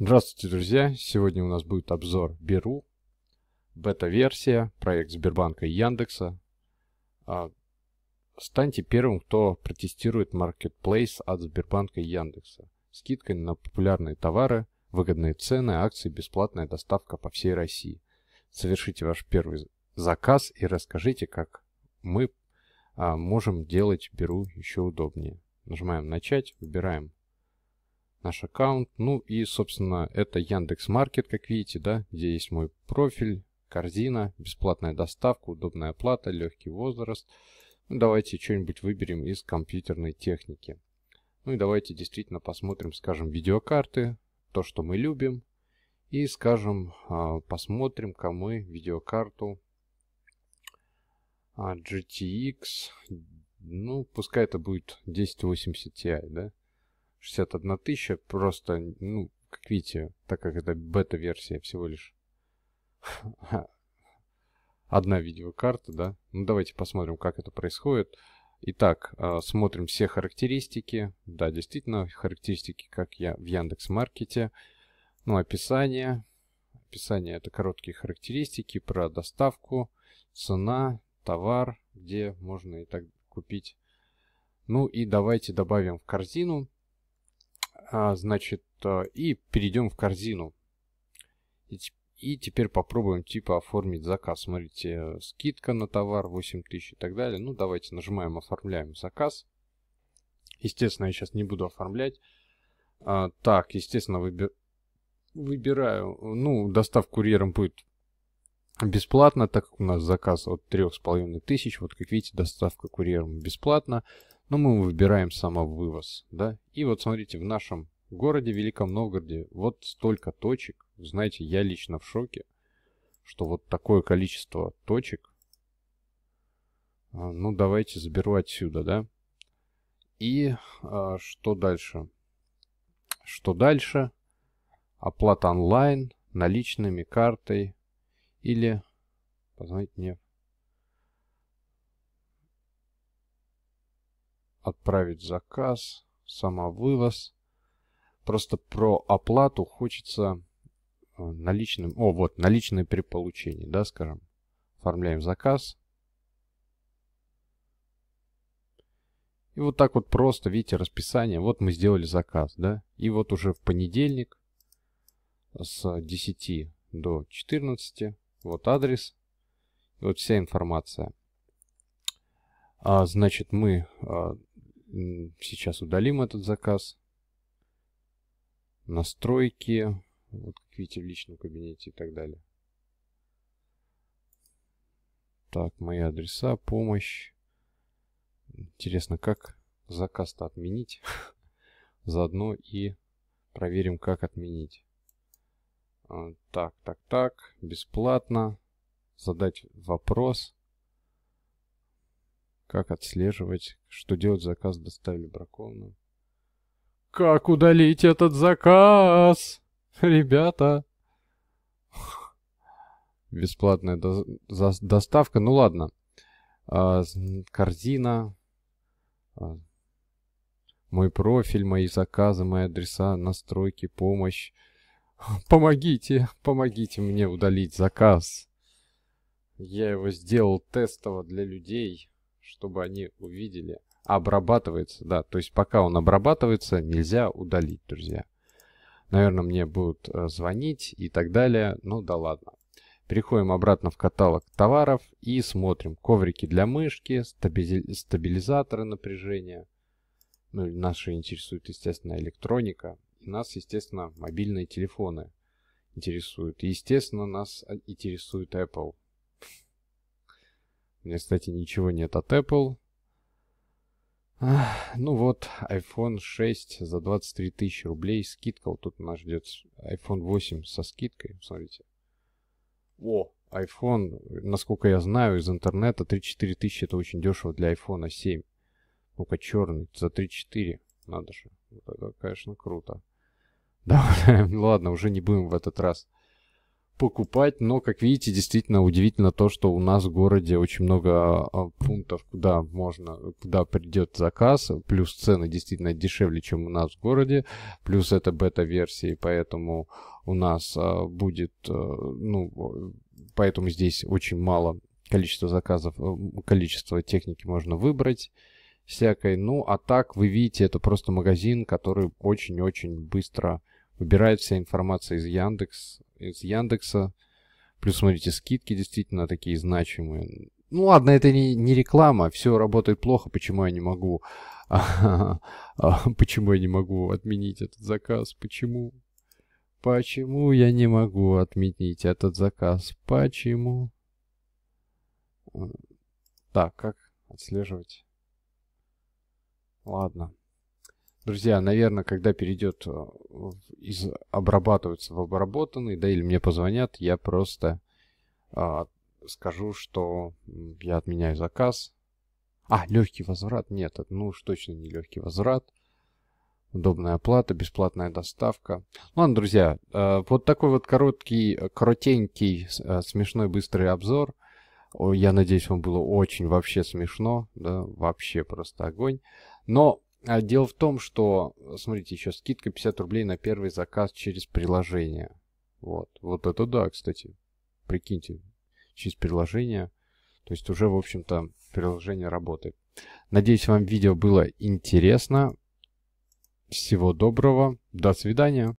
Здравствуйте, друзья! Сегодня у нас будет обзор Беру, бета-версия, проект Сбербанка и Яндекса. А, станьте первым, кто протестирует Marketplace от Сбербанка и Яндекса. Скидка на популярные товары, выгодные цены, акции, бесплатная доставка по всей России. Совершите ваш первый заказ и расскажите, как мы а, можем делать Беру еще удобнее. Нажимаем «Начать», выбираем наш аккаунт. Ну и, собственно, это Яндекс Маркет, как видите, да, где есть мой профиль, корзина, бесплатная доставка, удобная оплата, легкий возраст. Ну, давайте что-нибудь выберем из компьютерной техники. Ну и давайте действительно посмотрим, скажем, видеокарты, то, что мы любим. И, скажем, а, посмотрим-ка мы видеокарту а, GTX. Ну, пускай это будет 1080 Ti, да? 61 тысяча, просто, ну, как видите, так как это бета-версия всего лишь одна видеокарта, да. Ну, давайте посмотрим, как это происходит. Итак, а, смотрим все характеристики. Да, действительно, характеристики, как я в Яндекс Маркете. Ну, описание. Описание это короткие характеристики про доставку, цена, товар, где можно и так купить. Ну и давайте добавим в корзину а, значит, а, и перейдем в корзину. И теперь попробуем типа оформить заказ. Смотрите, скидка на товар 8000 и так далее. Ну, давайте нажимаем «Оформляем заказ». Естественно, я сейчас не буду оформлять. А, так, естественно, выбер... выбираю. Ну, доставка курьером будет бесплатно, так как у нас заказ от 3500. Вот, как видите, доставка курьером бесплатно но мы выбираем самовывоз, да. И вот смотрите, в нашем городе Великом Новгороде вот столько точек. Знаете, я лично в шоке, что вот такое количество точек. А, ну, давайте заберу отсюда, да. И а, что дальше? Что дальше? Оплата онлайн, наличными, картой или... Позвоните мне отправить заказ, самовывоз. Просто про оплату хочется э, наличным, о, вот, наличные при получении, да, скажем. Оформляем заказ. И вот так вот просто, видите, расписание. Вот мы сделали заказ, да. И вот уже в понедельник с 10 до 14, вот адрес, вот вся информация. А, значит, мы а, Сейчас удалим этот заказ. Настройки. Вот как видите в личном кабинете и так далее. Так, мои адреса, помощь. Интересно, как заказ-то отменить? Заодно и проверим, как отменить. А, так, так, так. Бесплатно. Задать вопрос. Как отслеживать, что делать заказ доставили бракованным? Как удалить этот заказ? Ребята! Бесплатная до доставка, ну ладно. А, корзина, а, мой профиль, мои заказы, мои адреса, настройки, помощь. Помогите, помогите мне удалить заказ. Я его сделал тестово для людей чтобы они увидели. Обрабатывается, да. То есть пока он обрабатывается, нельзя удалить, друзья. Наверное, мне будут э, звонить и так далее. Ну да ладно. Переходим обратно в каталог товаров и смотрим. Коврики для мышки, стабилизаторы напряжения. Ну, наши же интересует, естественно, электроника. И нас, естественно, мобильные телефоны интересуют. И, естественно, нас э, интересует Apple. У меня, кстати, ничего нет от Apple. ну вот, iPhone 6 за 23 тысячи рублей. Скидка. Вот тут нас ждет iPhone 8 со скидкой. Смотрите. О, iPhone, насколько я знаю из интернета, 3-4 тысячи это очень дешево для iPhone 7. Ну-ка, черный, за 3-4. Надо же. это, конечно, круто. Да, ладно, уже не будем в этот раз покупать, но, как видите, действительно удивительно то, что у нас в городе очень много а, а, пунктов, куда можно, куда придет заказ, плюс цены действительно дешевле, чем у нас в городе, плюс это бета-версии, поэтому у нас а, будет, э, ну, поэтому здесь очень мало количество заказов, э, количество техники можно выбрать всякой. Ну, а так, вы видите, это просто магазин, который очень-очень быстро выбирает вся информация из Яндекс, из Яндекса. Плюс, смотрите, скидки действительно такие значимые. Ну ладно, это не, не реклама, все работает плохо, почему я не могу... А, почему я не могу отменить этот заказ? Почему? Почему я не могу отменить этот заказ? Почему? Так, как отслеживать? Ладно. Друзья, наверное, когда перейдет э, из обрабатывается в обработанный, да, или мне позвонят, я просто а, скажу, что я отменяю заказ. А, легкий возврат? Нет, ну уж точно не легкий возврат. Удобная оплата, бесплатная доставка. Ладно, друзья, э, вот такой вот короткий, э, коротенький, смешной, быстрый обзор. Я надеюсь, вам было очень вообще смешно, да, вообще просто огонь. Но а дело в том, что, смотрите, еще скидка 50 рублей на первый заказ через приложение. Вот. Вот это да, кстати. Прикиньте, через приложение. То есть уже, в общем-то, приложение работает. Надеюсь, вам видео было интересно. Всего доброго. До свидания.